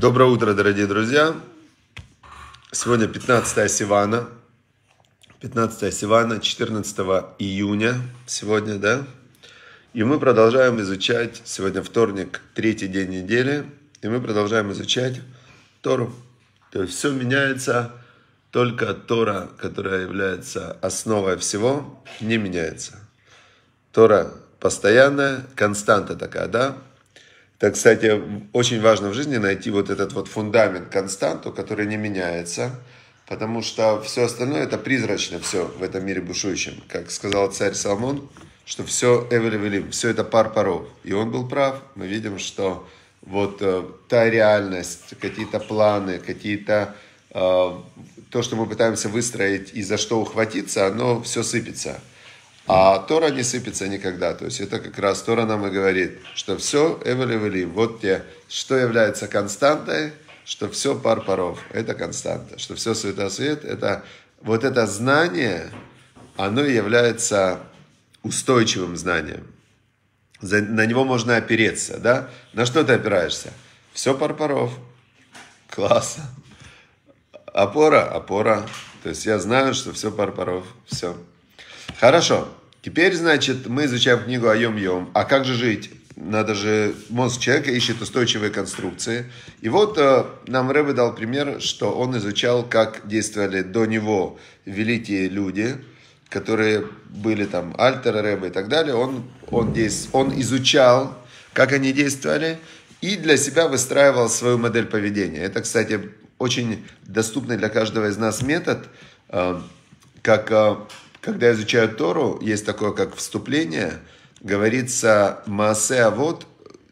Доброе утро, дорогие друзья. Сегодня 15 Сивана. 15 Сивана, 14 июня сегодня, да? И мы продолжаем изучать, сегодня вторник, третий день недели, и мы продолжаем изучать Тору. То есть все меняется, только Тора, которая является основой всего, не меняется. Тора постоянная, константа такая, да? Так, кстати, очень важно в жизни найти вот этот вот фундамент, константу, который не меняется, потому что все остальное это призрачно все в этом мире бушующем. Как сказал царь Соломон, что все эвревелим, все это пар паров. И он был прав. Мы видим, что вот э, та реальность, какие-то планы, какие-то э, то, что мы пытаемся выстроить и за что ухватиться, оно все сыпется. А Тора не сыпется никогда. То есть это как раз Тора нам и говорит, что все эволювели. Вот те, что является константой, что все пар паров – это константа, что все Свет, это вот это знание, оно является устойчивым знанием. За, на него можно опереться, да? На что ты опираешься? Все пар паров. Класс. Опора, опора. То есть я знаю, что все пар паров. Все. Хорошо. Теперь, значит, мы изучаем книгу Айом-Йом. А как же жить? Надо же, мозг человека ищет устойчивые конструкции. И вот э, нам Рэбе дал пример, что он изучал, как действовали до него великие люди, которые были там Альтер Рэбе и так далее. Он, он, здесь он изучал, как они действовали, и для себя выстраивал свою модель поведения. Это, кстати, очень доступный для каждого из нас метод, э, как... Э, когда изучают Тору, есть такое, как вступление, говорится «Маасе вот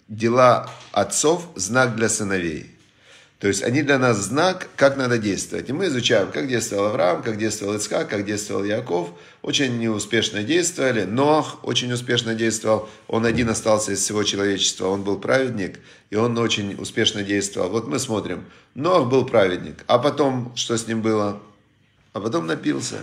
дела отцов, знак для сыновей. То есть они для нас знак, как надо действовать. И мы изучаем, как действовал Авраам, как действовал Иска, как действовал Яков. Очень неуспешно действовали. Ноах очень успешно действовал. Он один остался из всего человечества. Он был праведник, и он очень успешно действовал. Вот мы смотрим. Ноах был праведник. А потом, что с ним было? А потом напился.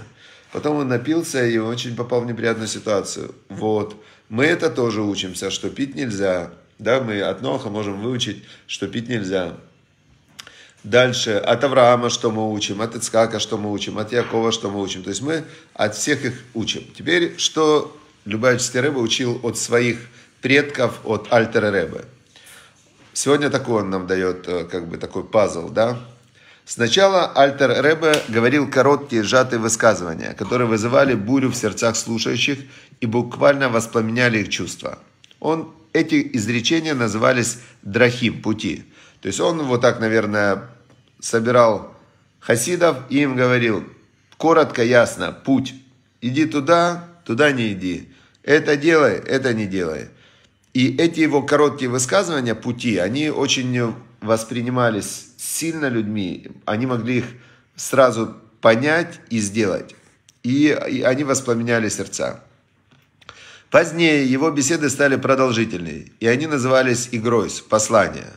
Потом он напился и очень попал в неприятную ситуацию. Вот. Мы это тоже учимся, что пить нельзя. Да, мы от Ноха можем выучить, что пить нельзя. Дальше от Авраама, что мы учим, от Ицкака, что мы учим, от Якова, что мы учим. То есть мы от всех их учим. Теперь, что любая чистая рыба учил от своих предков, от Альтера Рэбе. Сегодня такой он нам дает, э, как бы такой пазл, да? Сначала Альтер Ребе говорил короткие, сжатые высказывания, которые вызывали бурю в сердцах слушающих и буквально воспламеняли их чувства. Он, эти изречения назывались «драхим» – «пути». То есть он вот так, наверное, собирал хасидов и им говорил коротко, ясно, путь. Иди туда, туда не иди. Это делай, это не делай. И эти его короткие высказывания, пути, они очень воспринимались сильно людьми, они могли их сразу понять и сделать. И, и они воспламеняли сердца. Позднее его беседы стали продолжительные и они назывались игрой «Послание».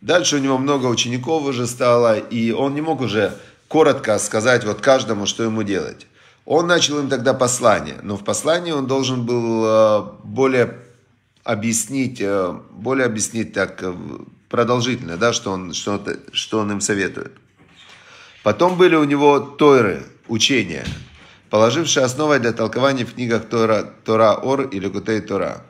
Дальше у него много учеников уже стало, и он не мог уже коротко сказать вот каждому, что ему делать. Он начал им тогда послание, но в послании он должен был э, более объяснить, э, более объяснить так э, продолжительно, да, что он, что, что он им советует. Потом были у него Тойры, учения, положившие основой для толкования в книгах Тора, Тора Ор или Кутей Тора.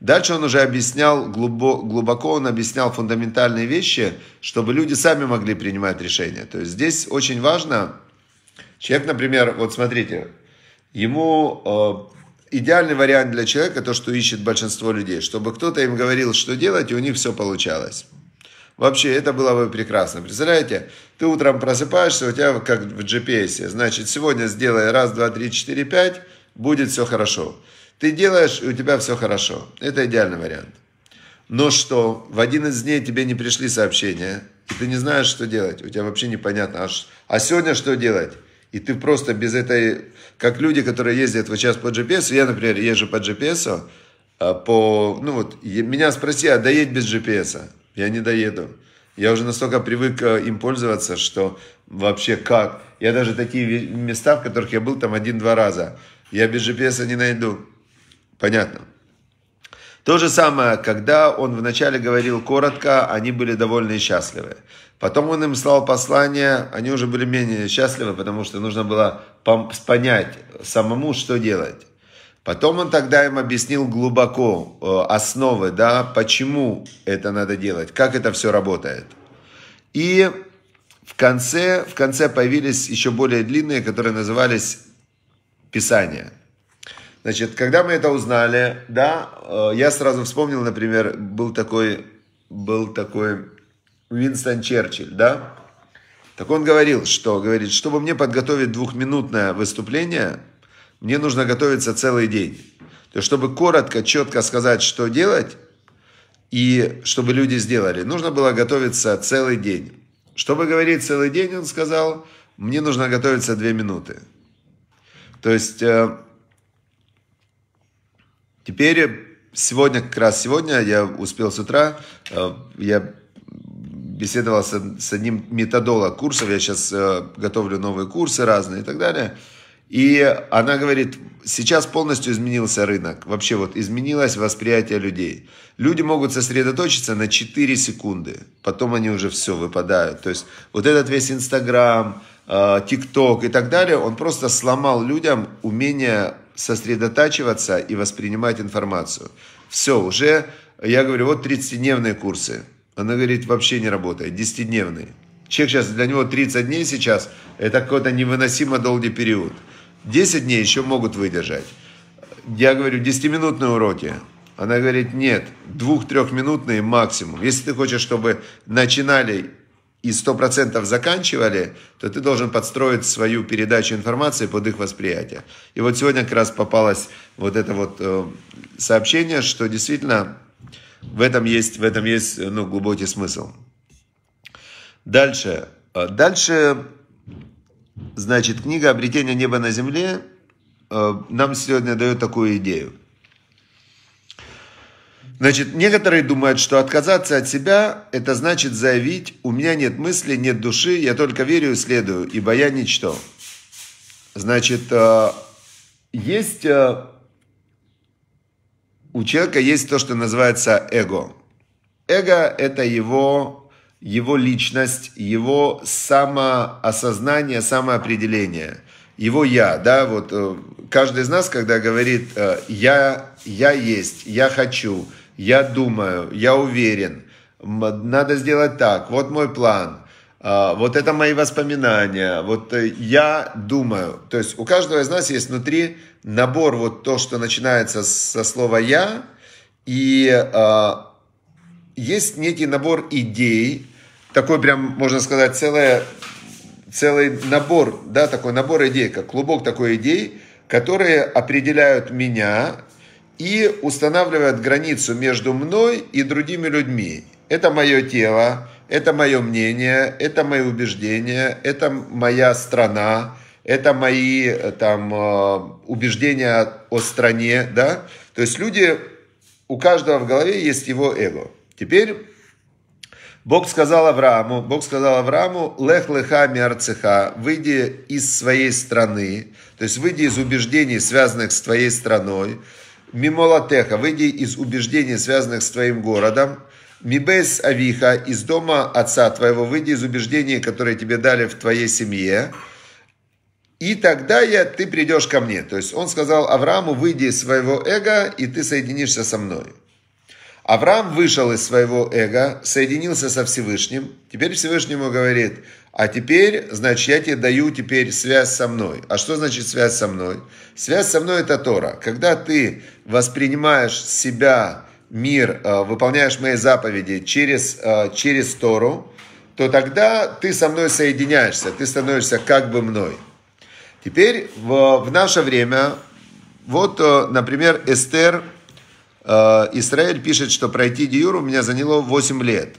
Дальше он уже объяснял, глубоко, глубоко он объяснял фундаментальные вещи, чтобы люди сами могли принимать решения. То есть здесь очень важно, человек, например, вот смотрите, ему э, идеальный вариант для человека, то, что ищет большинство людей, чтобы кто-то им говорил, что делать, и у них все получалось. Вообще, это было бы прекрасно. Представляете, ты утром просыпаешься, у тебя как в GPS. Значит, сегодня сделай раз, два, три, четыре, пять, будет все хорошо. Ты делаешь, и у тебя все хорошо. Это идеальный вариант. Но что, в один из дней тебе не пришли сообщения, и ты не знаешь, что делать. У тебя вообще непонятно, а, а сегодня что делать? И ты просто без этой... Как люди, которые ездят вот сейчас по GPS, я, например, езжу по GPS, а, по, ну вот, меня спроси, а доедь без GPS? я не доеду. Я уже настолько привык э, им пользоваться, что вообще как. Я даже такие места, в которых я был там один-два раза, я без GPS не найду. Понятно. То же самое, когда он вначале говорил коротко, они были довольны и счастливы. Потом он им слал послание, они уже были менее счастливы, потому что нужно было понять самому, что делать. Потом он тогда им объяснил глубоко э, основы, да, почему это надо делать, как это все работает. И в конце, в конце появились еще более длинные, которые назывались Писания. Значит, когда мы это узнали, да, э, я сразу вспомнил, например, был такой, был такой Уинстон Черчилль, да, так он говорил, что говорит, чтобы мне подготовить двухминутное выступление, мне нужно готовиться целый день. То есть, чтобы коротко, четко сказать, что делать, и чтобы люди сделали, нужно было готовиться целый день. Чтобы говорить целый день, он сказал, мне нужно готовиться две минуты. То есть, э, теперь, сегодня, как раз сегодня, я успел с утра, э, я беседовал с, одним методолог курсов, я сейчас э, готовлю новые курсы разные и так далее – и она говорит, сейчас полностью изменился рынок, вообще вот изменилось восприятие людей. Люди могут сосредоточиться на 4 секунды, потом они уже все выпадают. То есть вот этот весь Инстаграм, э, ТикТок и так далее, он просто сломал людям умение сосредотачиваться и воспринимать информацию. Все, уже, я говорю, вот 30-дневные курсы. Она говорит, вообще не работает, 10-дневные. Человек сейчас, для него 30 дней сейчас, это какой-то невыносимо долгий период. 10 дней еще могут выдержать. Я говорю, 10-минутные уроки. Она говорит, нет, двух-трехминутные максимум. Если ты хочешь, чтобы начинали и 100% заканчивали, то ты должен подстроить свою передачу информации под их восприятие. И вот сегодня как раз попалось вот это вот э, сообщение, что действительно в этом есть, в этом есть ну, глубокий смысл. Дальше. Э, дальше Значит, книга «Обретение неба на земле» э, нам сегодня дает такую идею. Значит, некоторые думают, что отказаться от себя – это значит заявить «у меня нет мысли, нет души, я только верю и следую, ибо я ничто». Значит, э, есть э, у человека есть то, что называется эго. Эго – это его его личность, его самоосознание, самоопределение, его я, да, вот э, каждый из нас, когда говорит э, я, я есть, я хочу, я думаю, я уверен, надо сделать так, вот мой план, э, вот это мои воспоминания, вот я думаю, то есть у каждого из нас есть внутри набор вот то, что начинается со слова я и есть некий набор идей, такой прям, можно сказать, целая, целый набор, да, такой набор идей, как клубок такой идей, которые определяют меня и устанавливают границу между мной и другими людьми. Это мое тело, это мое мнение, это мои убеждения, это моя страна, это мои э, там, э, убеждения о стране, да. То есть люди, у каждого в голове есть его эго – Теперь Бог сказал Аврааму, Бог сказал Аврааму, лех леха миарцеха, выйди из своей страны, то есть выйди из убеждений, связанных с твоей страной, мимолатеха, выйди из убеждений, связанных с твоим городом, мибес авиха, из дома отца твоего, выйди из убеждений, которые тебе дали в твоей семье, и тогда я, ты придешь ко мне. То есть он сказал Аврааму, выйди из своего эго, и ты соединишься со мной. Авраам вышел из своего эго, соединился со Всевышним. Теперь Всевышнему говорит, а теперь, значит, я тебе даю теперь связь со мной. А что значит связь со мной? Связь со мной – это Тора. Когда ты воспринимаешь себя, мир, э, выполняешь мои заповеди через, э, через Тору, то тогда ты со мной соединяешься, ты становишься как бы мной. Теперь в, в наше время, вот, э, например, Эстер – Э, Израиль пишет, что пройти Диюр у меня заняло 8 лет.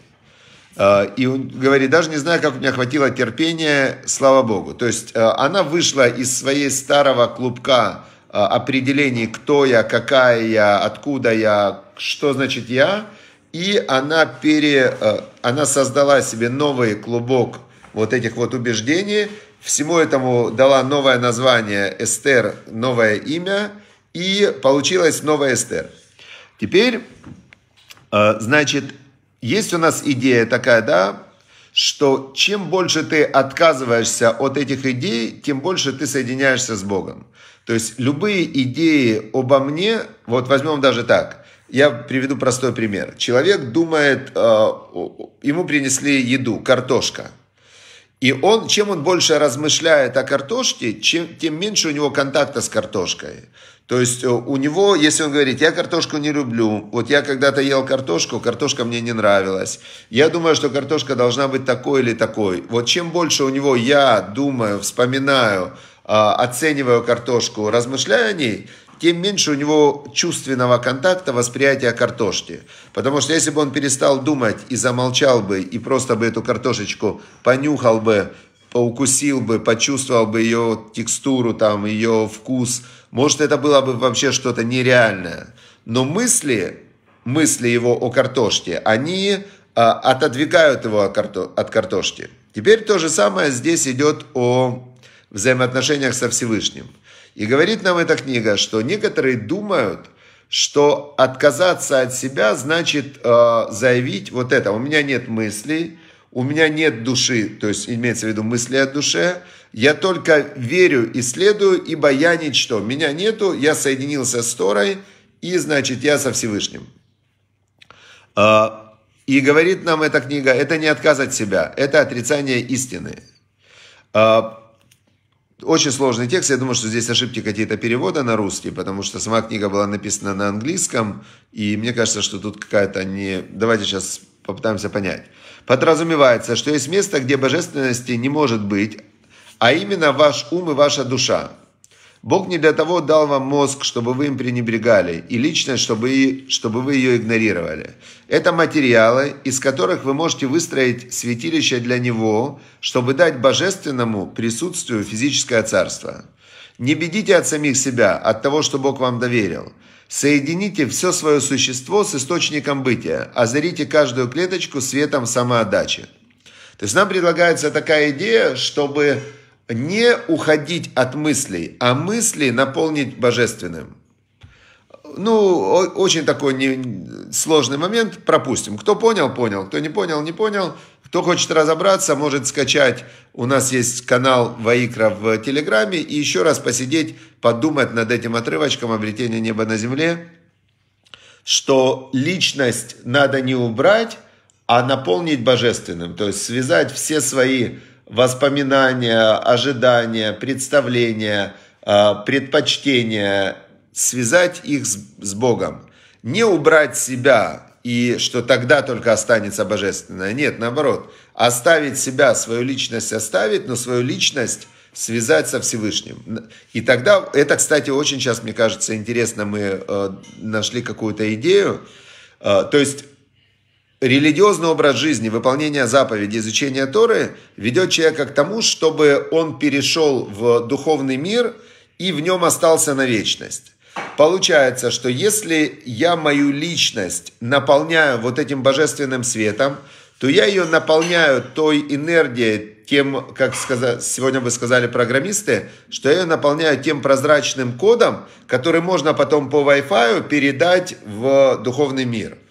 Э, и он говорит, даже не знаю, как у меня хватило терпения, слава богу. То есть э, она вышла из своей старого клубка определений, кто я, какая я, откуда я, что значит я, и она, пере, она создала себе новый клубок вот этих вот убеждений, всему этому дала новое название Эстер, новое имя, и получилась новая Эстер. Теперь, э, значит, есть у нас идея такая, да, что чем больше ты отказываешься от этих идей, тем больше ты соединяешься с Богом. То есть любые идеи обо мне, вот возьмем даже так, я приведу простой пример. Человек думает, э, ему принесли еду, картошка – и он, чем он больше размышляет о картошке, чем, тем меньше у него контакта с картошкой. То есть э, у него, если он говорит, я картошку не люблю, вот я когда-то ел картошку, картошка мне не нравилась, я думаю, что картошка должна быть такой или такой. Вот чем больше у него я думаю, вспоминаю, а, оцениваю картошку, размышляю о ней, тем меньше у него чувственного контакта восприятия картошки. Потому что если бы он перестал думать и замолчал бы, и просто бы эту картошечку понюхал бы, поукусил бы, почувствовал бы ее текстуру, там, ее вкус, может, это было бы вообще что-то нереальное. Но мысли, мысли его о картошке, они а, отодвигают его от картошки. Теперь то же самое здесь идет о взаимоотношениях со Всевышним. И говорит нам эта книга, что некоторые думают, что отказаться от себя значит э, заявить вот это. У меня нет мыслей, у меня нет души, то есть имеется в виду мысли о душе. Я только верю и следую, ибо я ничто. Меня нету, я соединился с Торой, и значит я со Всевышним. Э, и говорит нам эта книга, это не отказ от себя, это отрицание истины. Э, очень сложный текст. Я думаю, что здесь ошибки какие-то перевода на русский, потому что сама книга была написана на английском, и мне кажется, что тут какая-то не... Давайте сейчас попытаемся понять. Подразумевается, что есть место, где божественности не может быть, а именно ваш ум и ваша душа. Бог не для того дал вам мозг, чтобы вы им пренебрегали, и личность, чтобы, чтобы вы ее игнорировали. Это материалы, из которых вы можете выстроить святилище для Него, чтобы дать божественному присутствию физическое царство. Не бедите от самих себя, от того, что Бог вам доверил. Соедините все свое существо с источником бытия, озарите каждую клеточку светом самоотдачи. То есть нам предлагается такая идея, чтобы не уходить от мыслей, а мысли наполнить божественным. Ну, очень такой не, сложный момент, пропустим. Кто понял, понял, кто не понял, не понял. Кто хочет разобраться, может скачать. У нас есть канал Ваикра в Телеграме. И еще раз посидеть, подумать над этим отрывочком «Обретение неба на земле», что личность надо не убрать, а наполнить божественным. То есть связать все свои воспоминания, ожидания, представления, а, предпочтения, связать их с Богом. Не убрать себя и что тогда только останется божественное. Нет, наоборот, оставить себя, свою личность оставить, но свою личность связать со Всевышним. И тогда, это, кстати, очень сейчас, мне кажется, интересно, мы э, нашли какую-то идею. Э, то есть Религиозный образ жизни, выполнение заповедей, изучение Торы ведет человека к тому, чтобы он перешел в духовный мир и в нем остался на вечность. Получается, что если я мою личность наполняю вот этим божественным светом, то я ее наполняю той энергией, тем, как сказать, сегодня бы сказали программисты, что я ее наполняю тем прозрачным кодом, который можно потом по Wi-Fi передать в духовный мир –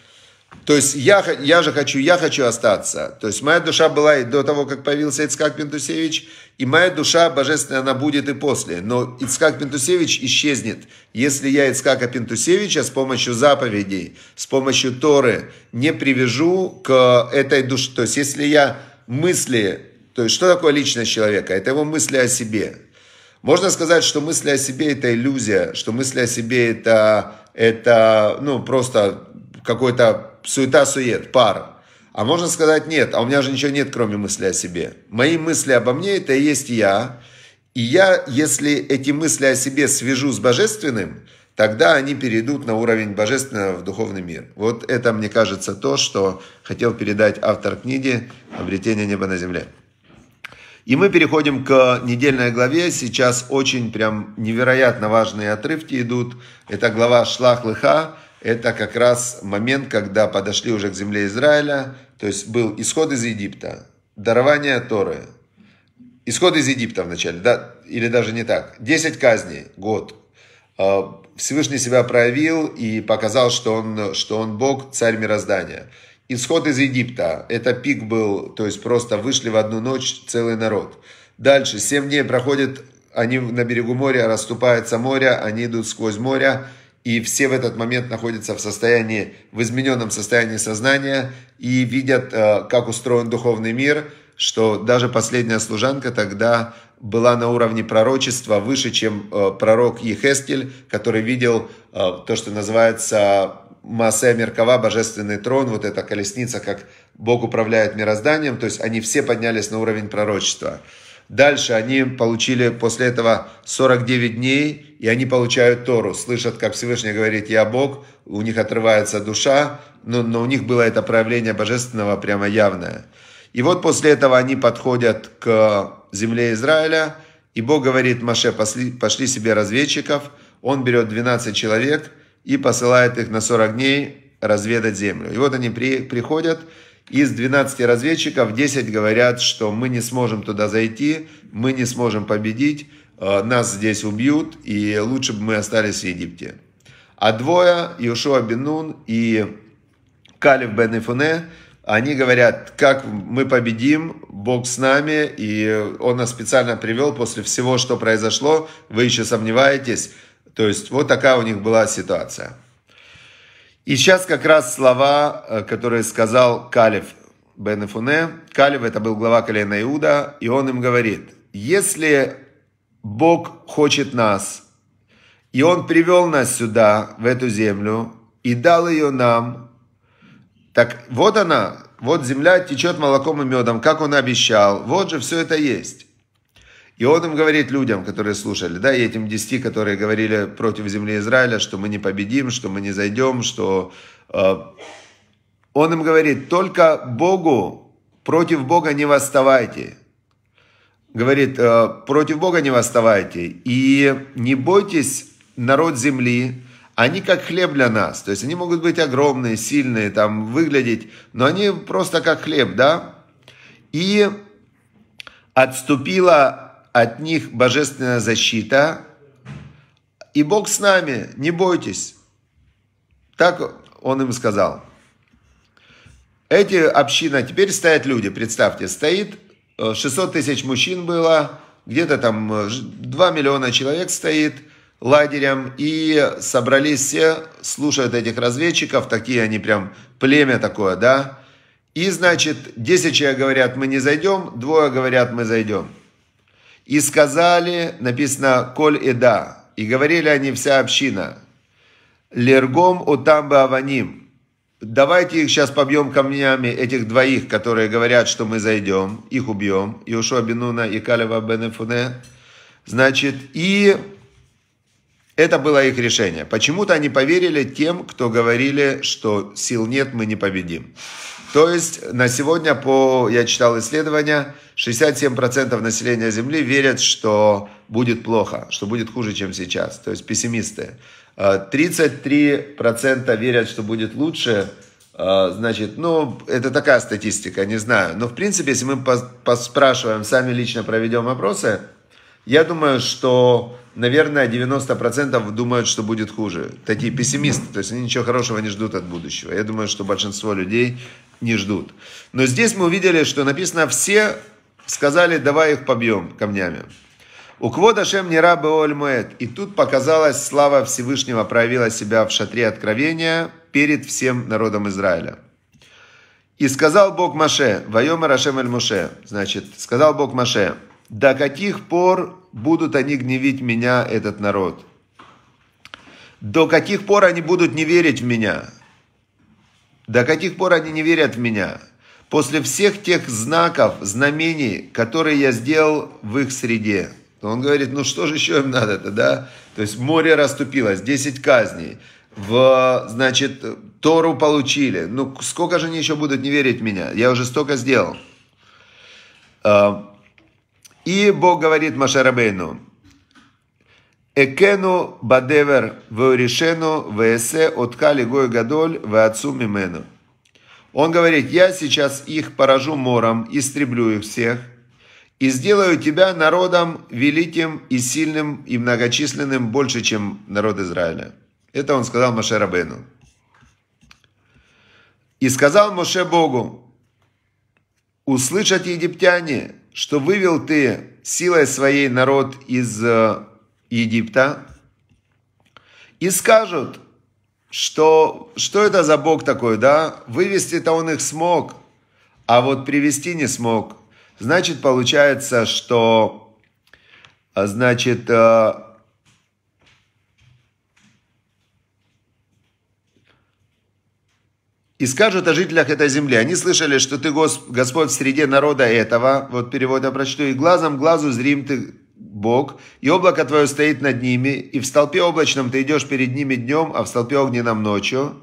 то есть я, я же хочу, я хочу остаться. То есть моя душа была и до того, как появился Ицкак Пентусевич, и моя душа божественная, она будет и после. Но Ицкак Пентусевич исчезнет, если я Ицкака Пентусевича с помощью заповедей, с помощью Торы не привяжу к этой душе. То есть если я мысли, то есть что такое личность человека? Это его мысли о себе. Можно сказать, что мысли о себе это иллюзия, что мысли о себе это, это ну, просто какой-то суета-сует, пара. А можно сказать нет, а у меня же ничего нет, кроме мысли о себе. Мои мысли обо мне – это и есть я. И я, если эти мысли о себе свяжу с божественным, тогда они перейдут на уровень божественного в духовный мир. Вот это, мне кажется, то, что хотел передать автор книги «Обретение неба на земле». И мы переходим к недельной главе. Сейчас очень прям невероятно важные отрывки идут. Это глава Шлах Лыха, это как раз момент, когда подошли уже к земле Израиля, то есть был исход из Египта, дарование Торы, исход из Египта вначале, да, или даже не так, 10 казней, год. А, Всевышний себя проявил и показал, что он, что он Бог, царь мироздания. Исход из Египта, это пик был, то есть просто вышли в одну ночь целый народ. Дальше, 7 дней проходит, они на берегу моря, расступается море, они идут сквозь море, и все в этот момент находятся в состоянии, в измененном состоянии сознания и видят, э, как устроен духовный мир, что даже последняя служанка тогда была на уровне пророчества выше, чем э, пророк Ехескель, который видел э, то, что называется Маасе Меркава, божественный трон, вот эта колесница, как Бог управляет мирозданием, то есть они все поднялись на уровень пророчества. Дальше они получили после этого 49 дней – и они получают Тору, слышат, как Всевышний говорит «Я Бог», у них отрывается душа, но, но у них было это проявление божественного прямо явное. И вот после этого они подходят к земле Израиля, и Бог говорит Маше, пошли, пошли себе разведчиков, он берет 12 человек и посылает их на 40 дней разведать землю. И вот они при, приходят, из 12 разведчиков 10 говорят, что мы не сможем туда зайти, мы не сможем победить, Э, нас здесь убьют, и лучше бы мы остались в Египте. А двое, Иошуа Бенун и Калиф Бен Ифуне, они говорят, как мы победим, Бог с нами, и Он нас специально привел после всего, что произошло, вы еще сомневаетесь. То есть вот такая у них была ситуация. И сейчас как раз слова, э, которые сказал Калиф Бен Ифуне. Калиф это был глава колена Иуда, и он им говорит, если Бог хочет нас. И Он привел нас сюда, в эту землю, и дал ее нам. Так вот она, вот земля течет молоком и медом, как Он обещал. Вот же все это есть. И он им говорит людям, которые слушали, да, и этим десяти, которые говорили против земли Израиля, что мы не победим, что мы не зайдем, что... Э, он им говорит, только Богу, против Бога не восставайте говорит, «Э, против Бога не восставайте и не бойтесь народ земли, они как хлеб для нас. То есть они могут быть огромные, сильные, там выглядеть, но они просто как хлеб, да? И отступила от них божественная защита, и Бог с нами, не бойтесь. Так он им сказал. Эти община, теперь стоят люди, представьте, стоит 600 тысяч мужчин было, где-то там 2 э, миллиона человек стоит лагерем, и собрались все, слушают этих разведчиков, такие они прям, племя такое, да, и, значит, 10 человек говорят, мы не зайдем, двое говорят, мы зайдем. И сказали, написано, коль и да, и говорили они вся община, лергом утамба аваним, давайте их сейчас побьем камнями, этих двоих, которые говорят, что мы зайдем, их убьем, Иошуа Бинуна и Калева Бенефуне, значит, и это было их решение. Почему-то они поверили тем, кто говорили, что сил нет, мы не победим. То есть на сегодня, по, я читал исследования, 67% населения Земли верят, что будет плохо, что будет хуже, чем сейчас. То есть пессимисты. 33% а, верят, что будет лучше. А, значит, ну, это такая статистика, не знаю. Но, в принципе, если мы поспрашиваем, сами лично проведем опросы, я думаю, что, наверное, 90% думают, что будет хуже. Такие пессимисты, то есть они ничего хорошего не ждут от будущего. Я думаю, что большинство людей не ждут. Но здесь мы увидели, что написано «все сказали, давай их побьем камнями». У Квода Шем не рабы а Ольмуэт. И тут показалась слава Всевышнего, проявила себя в шатре откровения перед всем народом Израиля. И сказал Бог Маше, Вайома Рашем Эль Муше, значит, сказал Бог Маше, до каких пор будут они гневить меня, этот народ? До каких пор они будут не верить в меня? До каких пор они не верят в меня? После всех тех знаков, знамений, которые я сделал в их среде – то он говорит, ну что же еще им надо-то, да? То есть море расступилось, 10 казней. В, значит, Тору получили. Ну, сколько же они еще будут не верить в меня? Я уже столько сделал. А, и Бог говорит Машарабейну, Экену бадевер веуришену весе откали гой гадоль в веацу мимену. Он говорит, я сейчас их поражу мором, истреблю их всех – и сделаю тебя народом великим и сильным и многочисленным больше, чем народ Израиля». Это он сказал Моше Рабену. «И сказал Моше Богу, услышат египтяне, что вывел ты силой своей народ из э, Египта, и скажут, что, что это за Бог такой, да? Вывести-то он их смог, а вот привести не смог. Значит, получается, что, а, значит, э, И скажут о жителях этой земли. Они слышали, что ты Господь в среде народа этого. Вот перевод я прочту. И глазом глазу зрим ты Бог, и облако твое стоит над ними, и в столпе облачном ты идешь перед ними днем, а в столпе огненном ночью.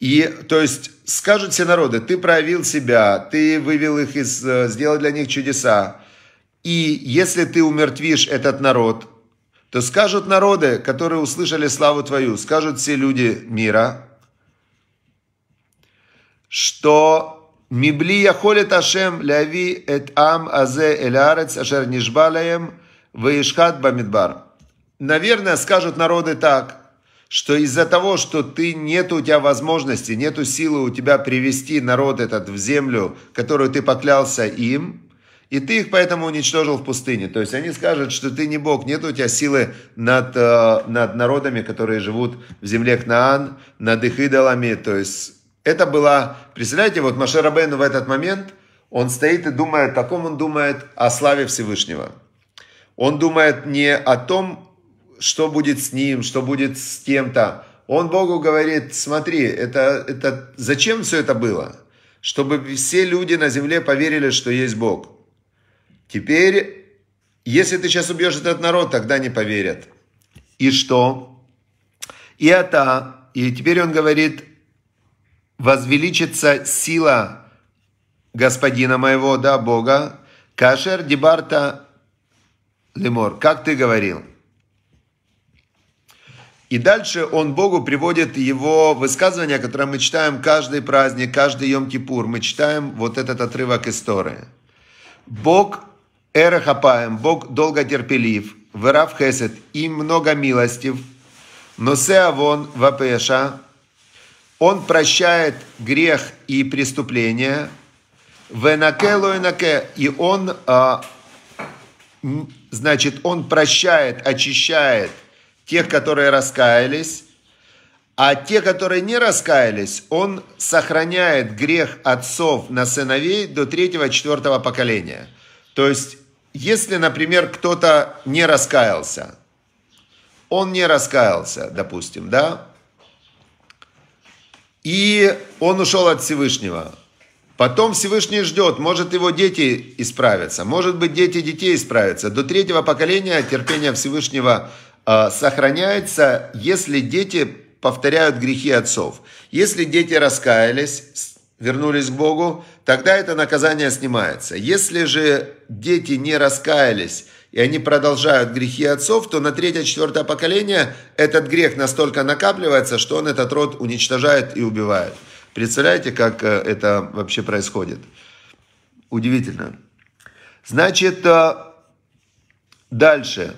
И, то есть, скажут все народы, ты проявил себя, ты вывел их из, э, сделал для них чудеса. И если ты умертвишь этот народ, то скажут народы, которые услышали славу твою, скажут все люди мира, что Мибли яхолит Ашем ляви эт ам азе элярец ашер нишбалаем ваишхат бамидбар. Наверное, скажут народы так, что из-за того, что ты нет у тебя возможности, нету силы у тебя привести народ этот в землю, которую ты поклялся им, и ты их поэтому уничтожил в пустыне. То есть они скажут, что ты не Бог, нет у тебя силы над, э, над народами, которые живут в земле Кнаан, над их идолами. То есть это была, представляете, вот Маше Рабейну в этот момент, он стоит и думает, о ком он думает? О славе Всевышнего. Он думает не о том, что будет с ним, что будет с кем-то. Он Богу говорит, смотри, это, это, зачем все это было? Чтобы все люди на земле поверили, что есть Бог. Теперь, если ты сейчас убьешь этот народ, тогда не поверят. И что? И это, и теперь он говорит, возвеличится сила господина моего, да, Бога, кашер дебарта лемор, как ты говорил – и дальше он Богу приводит его высказывание, которое мы читаем каждый праздник, каждый Йом-Кипур. Мы читаем вот этот отрывок истории. Бог эрахапаем, Бог долготерпелив, верав хесед, и много милостив, но сеавон вапеша, он прощает грех и преступление, венаке лоинаке, и он, а, значит, он прощает, очищает – тех, которые раскаялись, а те, которые не раскаялись, он сохраняет грех отцов на сыновей до третьего-четвертого поколения. То есть, если, например, кто-то не раскаялся, он не раскаялся, допустим, да, и он ушел от Всевышнего. Потом Всевышний ждет, может его дети исправятся, может быть дети детей исправятся. До третьего поколения терпение Всевышнего – Э, сохраняется, если дети повторяют грехи отцов. Если дети раскаялись, вернулись к Богу, тогда это наказание снимается. Если же дети не раскаялись и они продолжают грехи отцов, то на третье-четвертое поколение этот грех настолько накапливается, что он этот род уничтожает и убивает. Представляете, как э, это вообще происходит? Удивительно. Значит, э, дальше.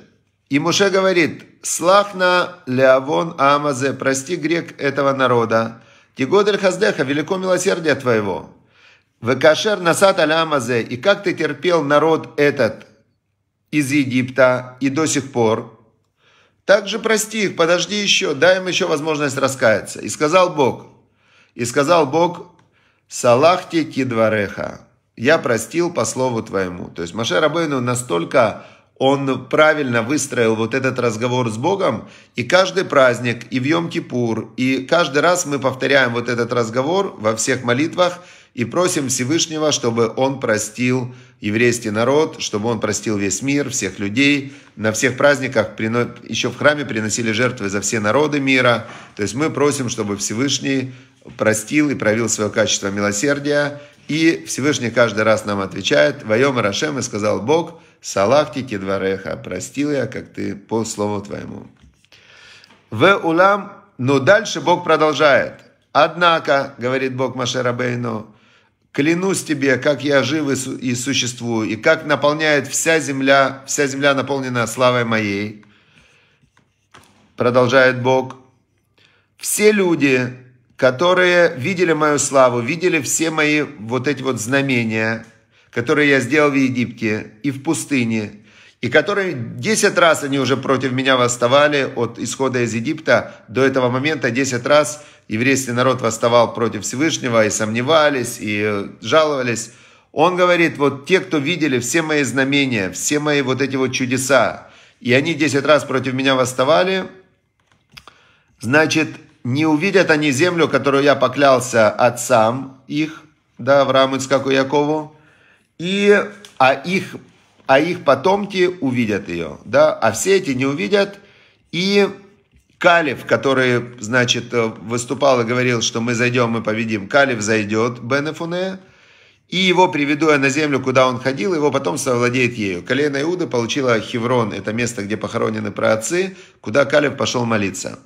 И Муше говорит, «Слахна Леавон Амазе, прости грек этого народа, Тигодель Хаздеха, велико милосердие твоего, Векашер Насат Амазе, и как ты терпел народ этот из Египта и до сих пор, также прости их, подожди еще, дай им еще возможность раскаяться». И сказал Бог, и сказал Бог, «Салахте кидвареха». Я простил по слову твоему. То есть Маше Рабейну настолько он правильно выстроил вот этот разговор с Богом, и каждый праздник, и в Йом-Кипур, и каждый раз мы повторяем вот этот разговор во всех молитвах и просим Всевышнего, чтобы он простил еврейский народ, чтобы он простил весь мир, всех людей. На всех праздниках еще в храме приносили жертвы за все народы мира. То есть мы просим, чтобы Всевышний простил и проявил свое качество милосердия и Всевышний каждый раз нам отвечает, «Воем Рашем» и сказал Бог, «Салахти кедвареха, простил я, как ты по слову твоему». В улам, но дальше Бог продолжает. «Однако, — говорит Бог Маше Рабейну, — клянусь тебе, как я жив и существую, и как наполняет вся земля, вся земля наполнена славой моей». Продолжает Бог. «Все люди, которые видели мою славу, видели все мои вот эти вот знамения, которые я сделал в Египте и в пустыне, и которые 10 раз они уже против меня восставали от исхода из Египта до этого момента, 10 раз еврейский народ восставал против Всевышнего и сомневались, и э, жаловались. Он говорит, вот те, кто видели все мои знамения, все мои вот эти вот чудеса, и они 10 раз против меня восставали, значит, не увидят они землю, которую я поклялся отцам их, да, Аврааму, Ицкаку и Якову, и, а их, а их потомки увидят ее, да, а все эти не увидят, и Калиф, который, значит, выступал и говорил, что мы зайдем, мы победим, Калиф зайдет, Бенефуне, и его приведу я на землю, куда он ходил, его потомство владеет ею. Колено Иуды получило Хеврон, это место, где похоронены праотцы, куда Калиф пошел молиться.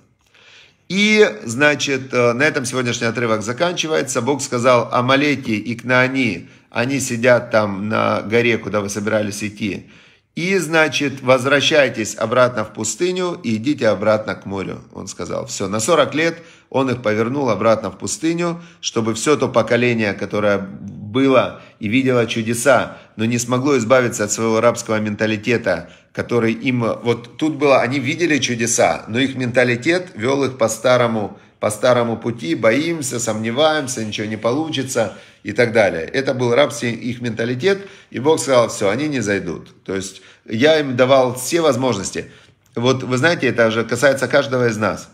И, значит, э, на этом сегодняшний отрывок заканчивается. Бог сказал, Амалеки и Кнаани, они сидят там на горе, куда вы собирались идти. И, значит, возвращайтесь обратно в пустыню и идите обратно к морю, он сказал. Все, на 40 лет он их повернул обратно в пустыню, чтобы все то поколение, которое было и видело чудеса, но не смогло избавиться от своего рабского менталитета, который им... Э, вот тут было, они видели чудеса, но их менталитет вел их по старому, по старому пути, боимся, сомневаемся, ничего не получится и так далее. Это был рабский их менталитет, и Бог сказал, все, они не зайдут. То есть я им давал все возможности. Вот вы знаете, это же касается каждого из нас.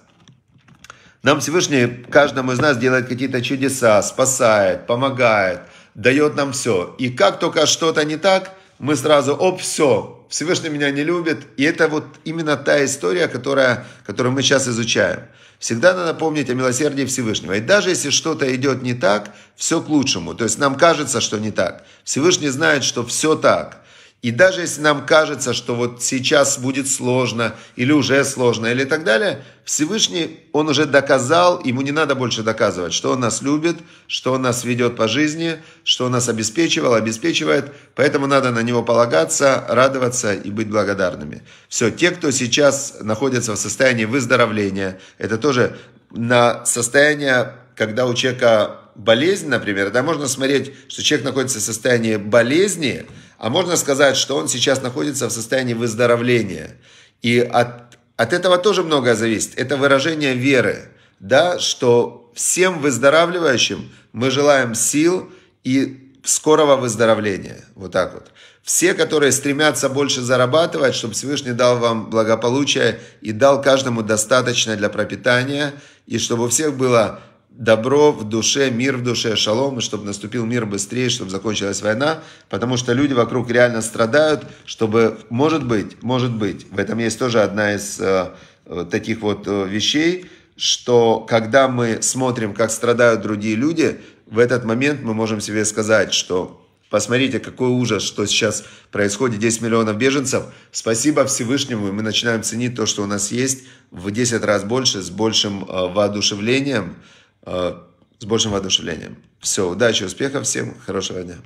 Нам Всевышний каждому из нас делает какие-то чудеса, спасает, помогает, дает нам все. И как только что-то не так – мы сразу, оп, все, Всевышний меня не любит. И это вот именно та история, которая, которую мы сейчас изучаем. Всегда надо помнить о милосердии Всевышнего. И даже если что-то идет не так, все к лучшему. То есть нам кажется, что не так. Всевышний знает, что все так. И даже если нам кажется, что вот сейчас будет сложно, или уже сложно, или так далее, Всевышний, Он уже доказал, ему не надо больше доказывать, что Он нас любит, что Он нас ведет по жизни, что Он нас обеспечивал, обеспечивает. Поэтому надо на Него полагаться, радоваться и быть благодарными. Все, те, кто сейчас находится в состоянии выздоровления, это тоже на состояние, когда у человека болезнь, например, да, можно смотреть, что человек находится в состоянии болезни – а можно сказать, что он сейчас находится в состоянии выздоровления. И от, от этого тоже многое зависит. Это выражение веры, да, что всем выздоравливающим мы желаем сил и скорого выздоровления. Вот так вот. Все, которые стремятся больше зарабатывать, чтобы Всевышний дал вам благополучие и дал каждому достаточно для пропитания, и чтобы у всех было добро в душе, мир в душе, шалом, чтобы наступил мир быстрее, чтобы закончилась война, потому что люди вокруг реально страдают, чтобы, может быть, может быть, в этом есть тоже одна из э, э таких вот э, вещей, что когда мы смотрим, как страдают другие люди, в этот момент мы можем себе сказать, что Посмотрите, какой ужас, что сейчас происходит. 10 миллионов беженцев. Спасибо Всевышнему. И мы начинаем ценить то, что у нас есть в 10 раз больше, с большим э, воодушевлением. Э, с большим воодушевлением. Все, удачи, успехов всем, хорошего дня.